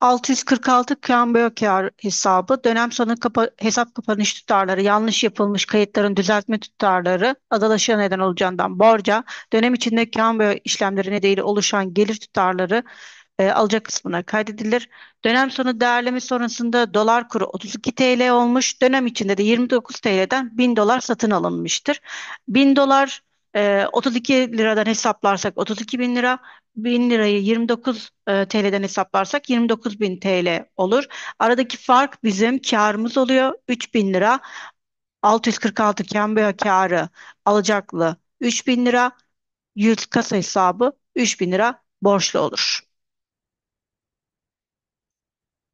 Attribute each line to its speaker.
Speaker 1: 646 Kâmbökar hesabı, dönem sonu kapa hesap kapanış tutarları, yanlış yapılmış kayıtların düzeltme tutarları, adalaşıya neden olacağından borca, dönem içinde Kâmbö işlemleri nedeniyle oluşan gelir tutarları e, alacak kısmına kaydedilir. Dönem sonu değerleme sonrasında dolar kuru 32 TL olmuş, dönem içinde de 29 TL'den 1000 dolar satın alınmıştır. 1000 dolar 32 liradan hesaplarsak 32 bin lira, 1000 lirayı 29 e, TL'den hesaplarsak 29 bin TL olur. Aradaki fark bizim karımız oluyor 3000 lira. 646 kambiyo karı alacaklı 3000 lira, 100 kasa hesabı 3000 lira borçlu olur.